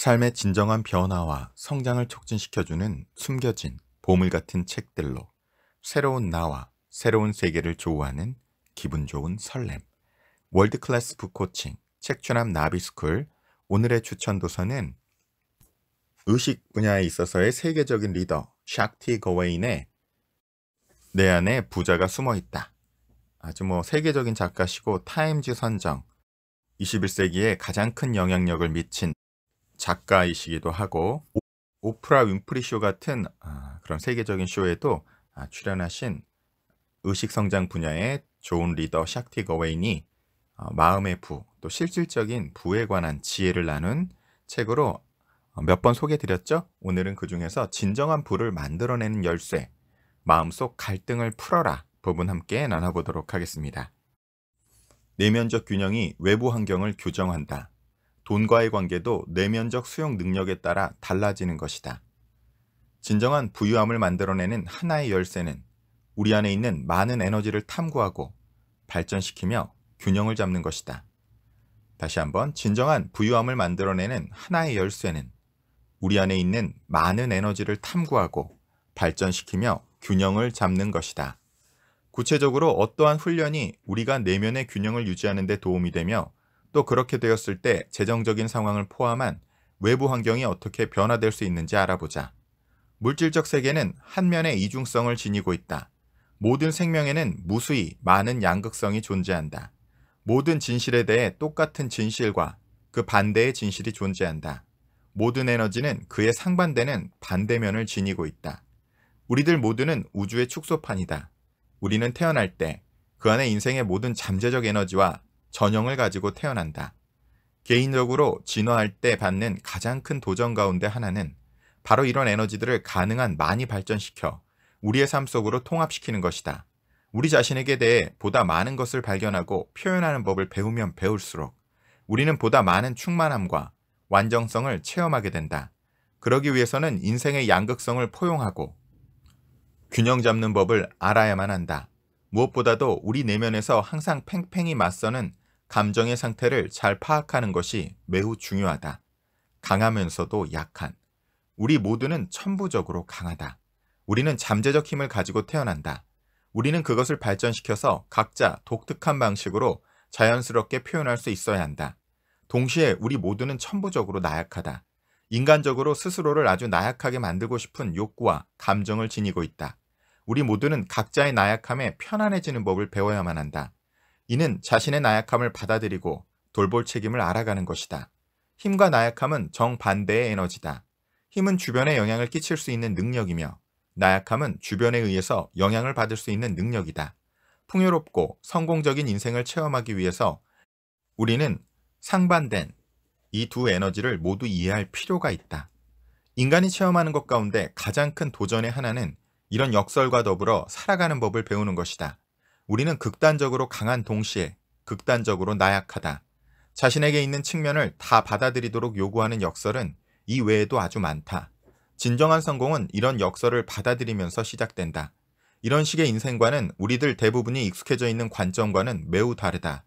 삶의 진정한 변화와 성장을 촉진시켜주는 숨겨진 보물 같은 책들로 새로운 나와 새로운 세계를 조우하는 기분 좋은 설렘 월드클래스 북코칭 책추남 나비스쿨 오늘의 추천 도서는 의식 분야에 있어서의 세계적인 리더 샥티 거웨인의 내 안에 부자가 숨어 있다. 아주 뭐 세계적인 작가시고 타임즈 선정 21세기에 가장 큰 영향력을 미친 작가이시기도 하고 오프라 윈프리 쇼 같은 아, 그런 세계적인 쇼에도 아, 출연하신 의식성장 분야의 좋은 리더 샥티 거웨인이 어, 마음의 부, 또 실질적인 부에 관한 지혜를 나눈 책으로 어, 몇번 소개드렸죠? 오늘은 그 중에서 진정한 부를 만들어내는 열쇠, 마음속 갈등을 풀어라 부분 함께 나눠보도록 하겠습니다. 내면적 균형이 외부 환경을 교정한다. 돈과의 관계도 내면적 수용 능력에 따라 달라지는 것이다. 진정한 부유함을 만들어내는 하나의 열쇠는 우리 안에 있는 많은 에너지를 탐구하고 발전시키며 균형을 잡는 것이다. 다시 한번 진정한 부유함을 만들어내는 하나의 열쇠는 우리 안에 있는 많은 에너지를 탐구하고 발전시키며 균형을 잡는 것이다. 구체적으로 어떠한 훈련이 우리가 내면의 균형을 유지하는 데 도움이 되며 또 그렇게 되었을 때 재정적인 상황을 포함한 외부 환경이 어떻게 변화될 수 있는지 알아보자. 물질적 세계는 한 면의 이중성을 지니고 있다. 모든 생명에는 무수히 많은 양극성이 존재한다. 모든 진실에 대해 똑같은 진실과 그 반대의 진실이 존재한다. 모든 에너지는 그의 상반되는 반대면을 지니고 있다. 우리들 모두는 우주의 축소판이다. 우리는 태어날 때 그 안에 인생의 모든 잠재적 에너지와 전형을 가지고 태어난다. 개인적으로 진화할 때 받는 가장 큰 도전 가운데 하나는 바로 이런 에너지들을 가능한 많이 발전시켜 우리의 삶 속으로 통합시키는 것이다. 우리 자신에게 대해 보다 많은 것을 발견하고 표현하는 법을 배우면 배울수록 우리는 보다 많은 충만함과 완정성을 체험하게 된다. 그러기 위해서는 인생의 양극성을 포용하고 균형 잡는 법을 알아야만 한다. 무엇보다도 우리 내면에서 항상 팽팽히 맞서는 감정의 상태를 잘 파악하는 것이 매우 중요하다. 강하면서도 약한. 우리 모두는 천부적으로 강하다. 우리는 잠재적 힘을 가지고 태어난다. 우리는 그것을 발전시켜서 각자 독특한 방식으로 자연스럽게 표현할 수 있어야 한다. 동시에 우리 모두는 천부적으로 나약하다. 인간적으로 스스로를 아주 나약하게 만들고 싶은 욕구와 감정을 지니고 있다. 우리 모두는 각자의 나약함에 편안해지는 법을 배워야만 한다. 이는 자신의 나약함을 받아들이고 돌볼 책임을 알아가는 것이다. 힘과 나약함은 정반대의 에너지다. 힘은 주변에 영향을 끼칠 수 있는 능력이며 나약함은 주변에 의해서 영향을 받을 수 있는 능력이다. 풍요롭고 성공적인 인생을 체험하기 위해서 우리는 상반된 이 두 에너지를 모두 이해할 필요가 있다. 인간이 체험하는 것 가운데 가장 큰 도전의 하나는 이런 역설과 더불어 살아가는 법을 배우는 것이다. 우리는 극단적으로 강한 동시에 극단적으로 나약하다. 자신에게 있는 측면을 다 받아들이도록 요구하는 역설은 이 외에도 아주 많다. 진정한 성공은 이런 역설을 받아들이면서 시작된다. 이런 식의 인생과는 우리들 대부분이 익숙해져 있는 관점과는 매우 다르다.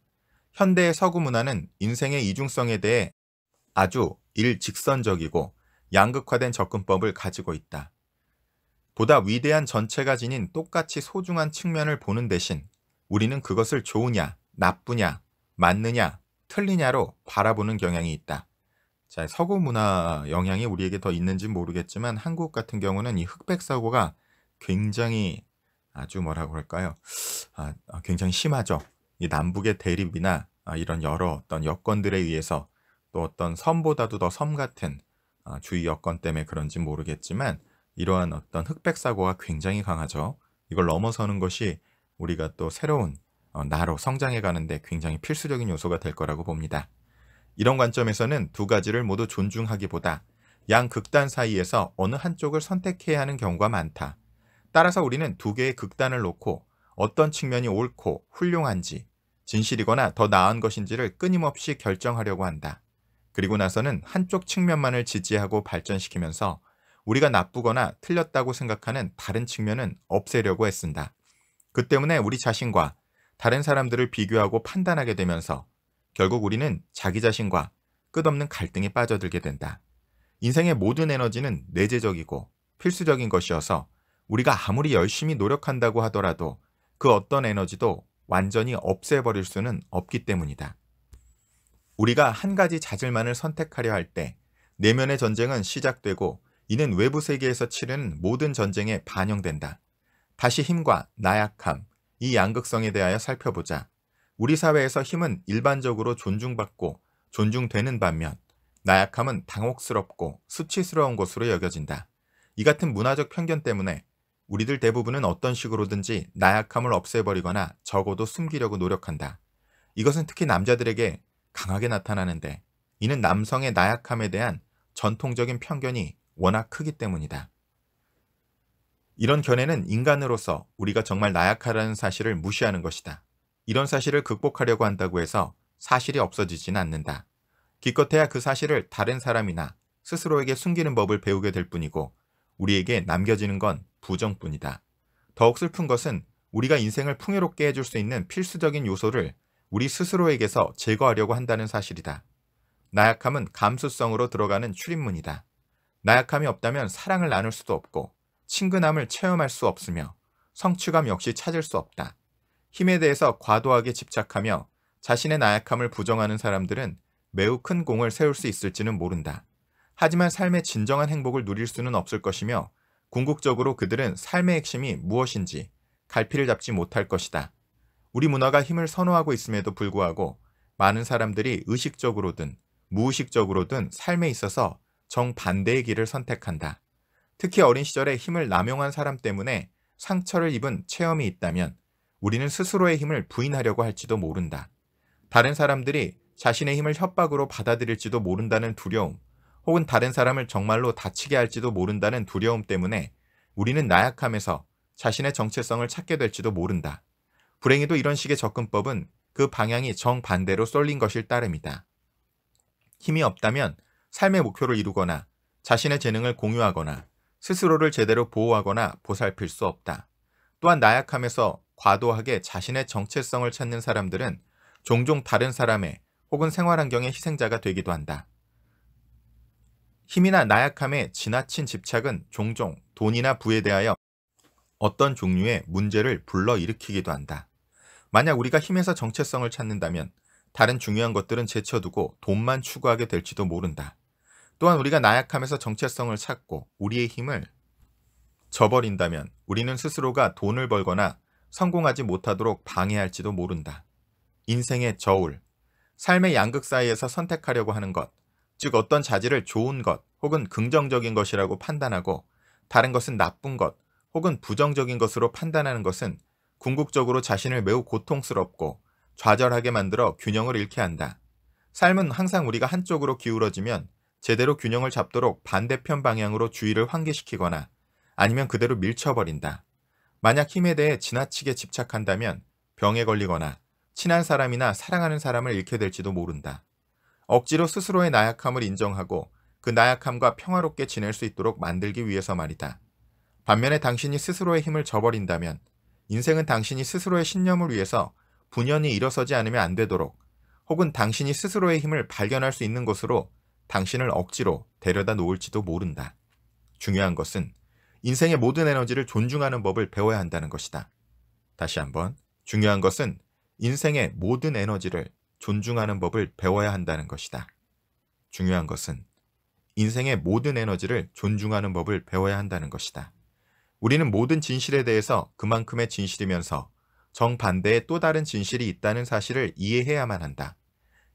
현대의 서구 문화는 인생의 이중성에 대해 아주 일직선적이고 양극화된 접근법을 가지고 있다. 보다 위대한 전체가 지닌 똑같이 소중한 측면을 보는 대신 우리는 그것을 좋으냐, 나쁘냐, 맞느냐, 틀리냐로 바라보는 경향이 있다. 자, 서구 문화 영향이 우리에게 더 있는지 모르겠지만 한국 같은 경우는 이 흑백 사고가 굉장히 아주 뭐라고 할까요? 아, 어, 굉장히 심하죠. 이 남북의 대립이나 아, 이런 여러 어떤 여건들에 의해서 또 어떤 섬보다도 더 섬 같은 아, 주위 여건 때문에 그런지 모르겠지만 이러한 어떤 흑백 사고가 굉장히 강하죠. 이걸 넘어서는 것이 우리가 또 새로운 어, 나로 성장해 가는데 굉장히 필수적인 요소가 될 거라고 봅니다. 이런 관점에서는 두 가지를 모두 존중하기보다 양 극단 사이에서 어느 한쪽을 선택해야 하는 경우가 많다. 따라서 우리는 두 개의 극단을 놓고 어떤 측면이 옳고 훌륭한지 진실이거나 더 나은 것인지를 끊임없이 결정하려고 한다. 그리고 나서는 한쪽 측면만을 지지하고 발전시키면서 우리가 나쁘거나 틀렸다고 생각하는 다른 측면은 없애려고 애쓴다. 그 때문에 우리 자신과 다른 사람들을 비교하고 판단하게 되면서 결국 우리는 자기 자신과 끝없는 갈등에 빠져들게 된다. 인생의 모든 에너지는 내재적이고 필수적인 것이어서 우리가 아무리 열심히 노력한다고 하더라도 그 어떤 에너지도 완전히 없애버릴 수는 없기 때문이다. 우리가 한 가지 자질만을 선택하려 할 때 내면의 전쟁은 시작되고 이는 외부 세계에서 치르는 모든 전쟁에 반영된다. 다시 힘과 나약함, 이 양극성에 대하여 살펴보자. 우리 사회에서 힘은 일반적으로 존중받고 존중되는 반면 나약함은 당혹스럽고 수치스러운 것으로 여겨진다. 이 같은 문화적 편견 때문에 우리들 대부분은 어떤 식으로든지 나약함을 없애버리거나 적어도 숨기려고 노력한다. 이것은 특히 남자들에게 강하게 나타나는데 이는 남성의 나약함에 대한 전통적인 편견이 워낙 크기 때문이다. 이런 견해는 인간으로서 우리가 정말 나약하라는 사실을 무시하는 것이다. 이런 사실을 극복하려고 한다고 해서 사실이 없어지진 않는다. 기껏해야 그 사실을 다른 사람이나 스스로에게 숨기는 법을 배우게 될 뿐이고 우리에게 남겨지는 건 부정뿐이다. 더욱 슬픈 것은 우리가 인생을 풍요롭게 해줄 수 있는 필수적인 요소를 우리 스스로에게서 제거하려고 한다는 사실이다. 나약함은 감수성으로 들어가는 출입문이다. 나약함이 없다면 사랑을 나눌 수도 없고 친근함을 체험할 수 없으며 성취감 역시 찾을 수 없다. 힘에 대해서 과도하게 집착하며 자신의 나약함을 부정하는 사람들은 매우 큰 공을 세울 수 있을지는 모른다. 하지만 삶의 진정한 행복을 누릴 수는 없을 것이며 궁극적으로 그들은 삶의 핵심이 무엇인지 갈피를 잡지 못할 것이다. 우리 문화가 힘을 선호하고 있음에도 불구하고 많은 사람들이 의식적으로든 무의식적으로든 삶에 있어서 정반대의 길을 선택한다. 특히 어린 시절에 힘을 남용한 사람 때문에 상처를 입은 체험이 있다면 우리는 스스로의 힘을 부인하려고 할지도 모른다. 다른 사람들이 자신의 힘을 협박으로 받아들일지도 모른다는 두려움, 혹은 다른 사람을 정말로 다치게 할지도 모른다는 두려움 때문에 우리는 나약함에서 자신의 정체성을 찾게 될지도 모른다. 불행히도 이런 식의 접근법은 그 방향이 정반대로 쏠린 것일 따름이다. 힘이 없다면 삶의 목표를 이루거나 자신의 재능을 공유하거나 스스로를 제대로 보호하거나 보살필 수 없다. 또한 나약함에서 과도하게 자신의 정체성을 찾는 사람들은 종종 다른 사람의 혹은 생활환경의 희생자가 되기도 한다. 힘이나 나약함에 지나친 집착은 종종 돈이나 부에 대하여 어떤 종류의 문제를 불러일으키기도 한다. 만약 우리가 힘에서 정체성을 찾는다면 다른 중요한 것들은 제쳐두고 돈만 추구하게 될지도 모른다. 또한 우리가 나약함에서 정체성을 찾고 우리의 힘을 저버린다면 우리는 스스로가 돈을 벌거나 성공하지 못하도록 방해할지도 모른다. 인생의 저울, 삶의 양극 사이에서 선택하려고 하는 것, 즉 어떤 자질을 좋은 것 혹은 긍정적인 것이라고 판단하고 다른 것은 나쁜 것 혹은 부정적인 것으로 판단하는 것은 궁극적으로 자신을 매우 고통스럽고 좌절하게 만들어 균형을 잃게 한다. 삶은 항상 우리가 한쪽으로 기울어지면 제대로 균형을 잡도록 반대편 방향으로 주의를 환기시키거나 아니면 그대로 밀쳐버린다. 만약 힘에 대해 지나치게 집착한다면 병에 걸리거나 친한 사람이나 사랑하는 사람을 잃게 될지도 모른다. 억지로 스스로의 나약함을 인정하고 그 나약함과 평화롭게 지낼 수 있도록 만들기 위해서 말이다. 반면에 당신이 스스로의 힘을 저버린다면 인생은 당신이 스스로의 신념을 위해서 분연히 일어서지 않으면 안 되도록 혹은 당신이 스스로의 힘을 발견할 수 있는 것으로 당신을 억지로 데려다 놓을지도 모른다. 중요한 것은 인생의 모든 에너지를 존중하는 법을 배워야 한다는 것이다. 다시 한번 중요한 것은 인생의 모든 에너지를 존중하는 법을 배워야 한다는 것이다. 중요한 것은 인생의 모든 에너지를 존중하는 법을 배워야 한다는 것이다. 우리는 모든 진실에 대해서 그만큼의 진실이면서 정반대의 또 다른 진실이 있다는 사실을 이해해야만 한다.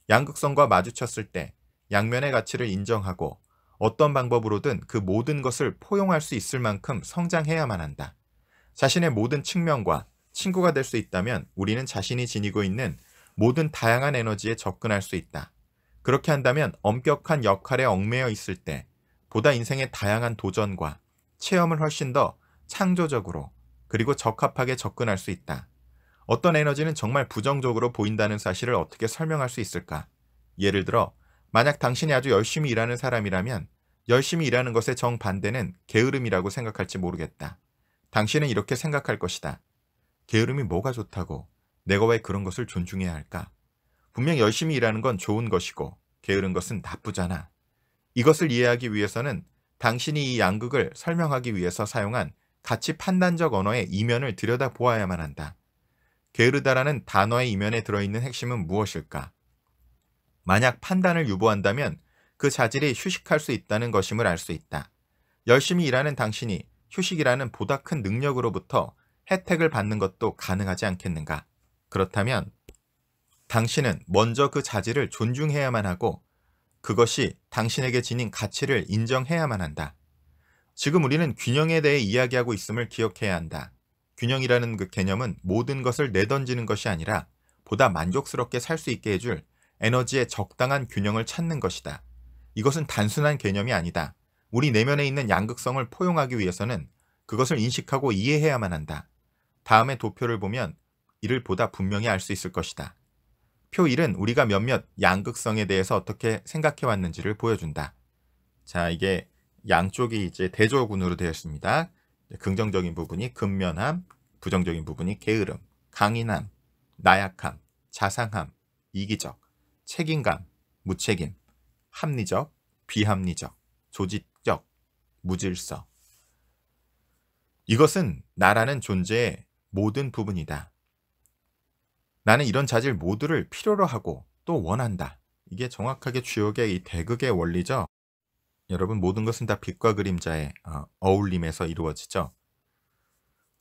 양극성과 마주쳤을 때 양면의 가치를 인정하고 어떤 방법으로든 그 모든 것을 포용할 수 있을 만큼 성장해야만 한다. 자신의 모든 측면과 친구가 될 수 있다면 우리는 자신이 지니고 있는 모든 다양한 에너지에 접근할 수 있다. 그렇게 한다면 엄격한 역할에 얽매여 있을 때 보다 인생의 다양한 도전과 체험을 훨씬 더 창조적으로 그리고 적합하게 접근할 수 있다. 어떤 에너지는 정말 부정적으로 보인다는 사실을 어떻게 설명할 수 있을까? 예를 들어 만약 당신이 아주 열심히 일하는 사람이라면 열심히 일하는 것의 정반대는 게으름이라고 생각할지 모르겠다. 당신은 이렇게 생각할 것이다. 게으름이 뭐가 좋다고 내가 왜 그런 것을 존중해야 할까? 분명 열심히 일하는 건 좋은 것이고 게으른 것은 나쁘잖아. 이것을 이해하기 위해서는 당신이 이 양극을 설명하기 위해서 사용한 가치 판단적 언어의 이면을 들여다보아야만 한다. 게으르다라는 단어의 이면에 들어있는 핵심은 무엇일까? 만약 판단을 유보한다면 그 자질이 휴식할 수 있다는 것임을 알 수 있다. 열심히 일하는 당신이 휴식이라는 보다 큰 능력으로부터 혜택을 받는 것도 가능하지 않겠는가. 그렇다면 당신은 먼저 그 자질을 존중해야만 하고 그것이 당신에게 지닌 가치를 인정해야만 한다. 지금 우리는 균형에 대해 이야기하고 있음을 기억해야 한다. 균형이라는 그 개념은 모든 것을 내던지는 것이 아니라 보다 만족스럽게 살 수 있게 해줄 에너지의 적당한 균형을 찾는 것이다. 이것은 단순한 개념이 아니다. 우리 내면에 있는 양극성을 포용하기 위해서는 그것을 인식하고 이해해야만 한다. 다음의 도표를 보면 이를 보다 분명히 알 수 있을 것이다. 표 1은 우리가 몇몇 양극성에 대해서 어떻게 생각해 왔는지를 보여준다. 자, 이게 양쪽이 이제 대조군으로 되어 있습니다. 긍정적인 부분이 근면함, 부정적인 부분이 게으름, 강인함, 나약함, 자상함, 이기적. 책임감, 무책임, 합리적, 비합리적, 조직적, 무질서. 이것은 나라는 존재의 모든 부분이다. 나는 이런 자질 모두를 필요로 하고 또 원한다. 이게 정확하게 주역의 이 대극의 원리죠. 여러분 모든 것은 다 빛과 그림자의 어, 어울림에서 이루어지죠.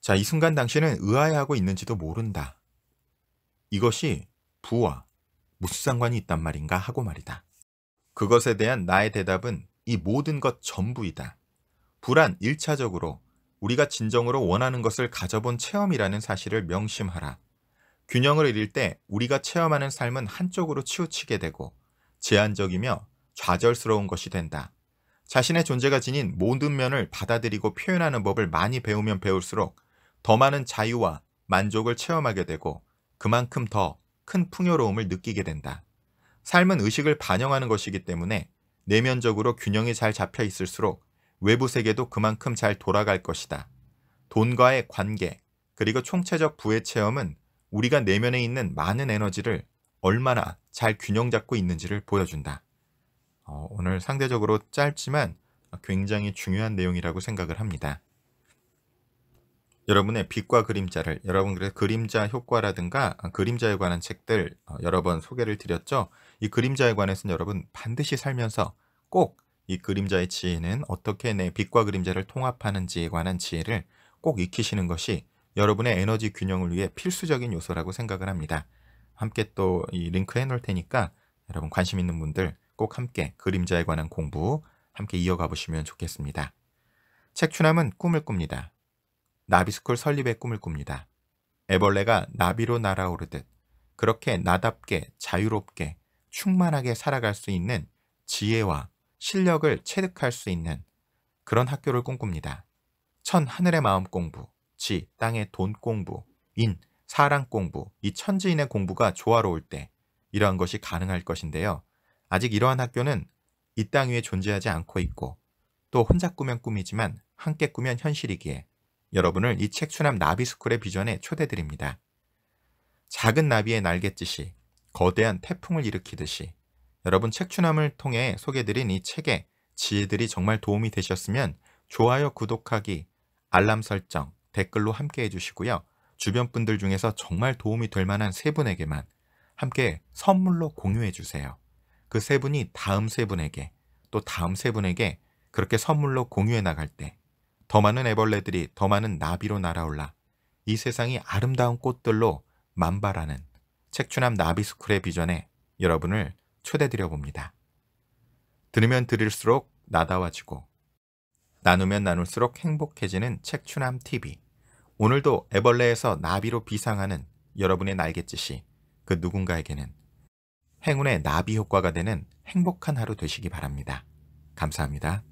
자, 이 순간 당신은 의아해하고 있는지도 모른다. 이것이 부와 무슨 상관이 있단 말인가 하고 말이다. 그것에 대한 나의 대답은 이 모든 것 전부이다. 불안 1차적으로 우리가 진정으로 원하는 것을 가져본 체험이라는 사실을 명심하라. 균형을 잃을 때 우리가 체험하는 삶은 한쪽으로 치우치게 되고 제한적이며 좌절스러운 것이 된다. 자신의 존재가 지닌 모든 면을 받아들이고 표현하는 법을 많이 배우면 배울수록 더 많은 자유와 만족을 체험하게 되고 그만큼 더큰 풍요로움을 느끼게 된다. 삶은 의식을 반영하는 것이기 때문에 내면적으로 균형이 잘 잡혀 있을수록 외부 세계도 그만큼 잘 돌아갈 것이다. 돈과의 관계, 그리고 총체적 부의 체험은 우리가 내면에 있는 많은 에너지를 얼마나 잘 균형 잡고 있는지를 보여준다. 어, 오늘 상대적으로 짧지만 굉장히 중요한 내용이라고 생각을 합니다. 여러분의 빛과 그림자를 여러분 그래 그림자 효과라든가 그림자에 관한 책들 어, 여러 번 소개를 드렸죠. 이 그림자에 관해서는 여러분 반드시 살면서 꼭 이 그림자의 지혜는 어떻게 내 빛과 그림자를 통합하는지에 관한 지혜를 꼭 익히시는 것이 여러분의 에너지 균형을 위해 필수적인 요소라고 생각을 합니다. 함께 또 이 링크 해놓을 테니까 여러분 관심 있는 분들 꼭 함께 그림자에 관한 공부 함께 이어가 보시면 좋겠습니다. 책 추남은 꿈을 꿉니다. 나비스쿨 설립의 꿈을 꿉니다. 애벌레가 나비로 날아오르듯 그렇게 나답게 자유롭게 충만하게 살아갈 수 있는 지혜와 실력을 체득할 수 있는 그런 학교를 꿈꿉니다. 천 하늘의 마음 공부, 지 땅의 돈 공부, 인 사랑 공부, 이 천지인의 공부가 조화로울 때 이러한 것이 가능할 것인데요. 아직 이러한 학교는 이 땅 위에 존재하지 않고 있고 또 혼자 꾸면 꿈이지만 함께 꾸면 현실이기에 여러분을 이 책추남 나비스쿨의 비전에 초대드립니다. 작은 나비의 날갯짓이 거대한 태풍을 일으키듯이 여러분 책추남을 통해 소개드린 이책의 지혜들이 정말 도움이 되셨으면 좋아요, 구독하기, 알람 설정, 댓글로 함께 해주시고요. 주변 분들 중에서 정말 도움이 될 만한 세 분에게만 함께 선물로 공유해 주세요. 그 세 분이 다음 세 분에게 또 다음 세 분에게 그렇게 선물로 공유해 나갈 때더 많은 애벌레들이 더 많은 나비로 날아올라 이 세상이 아름다운 꽃들로 만발하는 책추남 나비스쿨의 비전에 여러분을 초대드려 봅니다. 들으면 들을수록 나다워지고 나누면 나눌수록 행복해지는 책추남 TV 오늘도 애벌레에서 나비로 비상하는 여러분의 날갯짓이 그 누군가에게는 행운의 나비 효과가 되는 행복한 하루 되시기 바랍니다. 감사합니다.